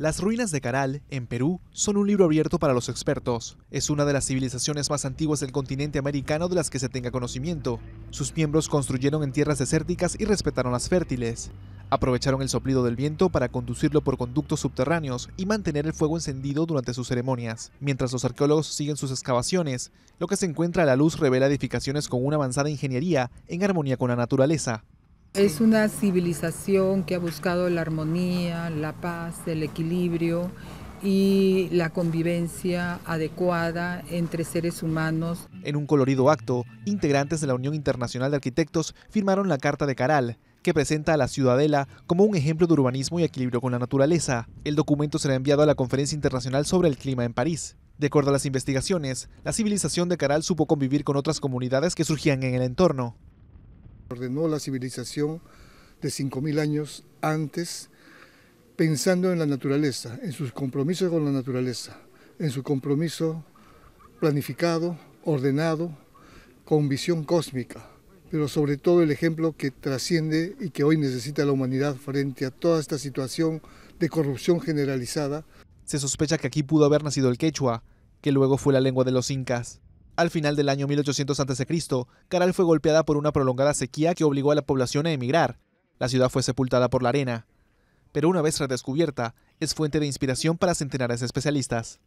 Las ruinas de Caral, en Perú, son un libro abierto para los expertos. Es una de las civilizaciones más antiguas del continente americano de las que se tenga conocimiento. Sus miembros construyeron en tierras desérticas y respetaron las fértiles. Aprovecharon el soplido del viento para conducirlo por conductos subterráneos y mantener el fuego encendido durante sus ceremonias. Mientras los arqueólogos siguen sus excavaciones, lo que se encuentra a la luz revela edificaciones con una avanzada ingeniería en armonía con la naturaleza. Es una civilización que ha buscado la armonía, la paz, el equilibrio y la convivencia adecuada entre seres humanos. En un colorido acto, integrantes de la Unión Internacional de Arquitectos firmaron la Carta de Caral, que presenta a la ciudadela como un ejemplo de urbanismo y equilibrio con la naturaleza. El documento será enviado a la Conferencia Internacional sobre el Clima en París. De acuerdo a las investigaciones, la civilización de Caral supo convivir con otras comunidades que surgían en el entorno. Ordenó la civilización de 5.000 años antes, pensando en la naturaleza, en sus compromisos con la naturaleza, en su compromiso planificado, ordenado, con visión cósmica, pero sobre todo el ejemplo que trasciende y que hoy necesita la humanidad frente a toda esta situación de corrupción generalizada. Se sospecha que aquí pudo haber nacido el quechua, que luego fue la lengua de los incas. Al final del año 1800 a.C., Caral fue golpeada por una prolongada sequía que obligó a la población a emigrar. La ciudad fue sepultada por la arena, pero una vez redescubierta, es fuente de inspiración para centenares de especialistas.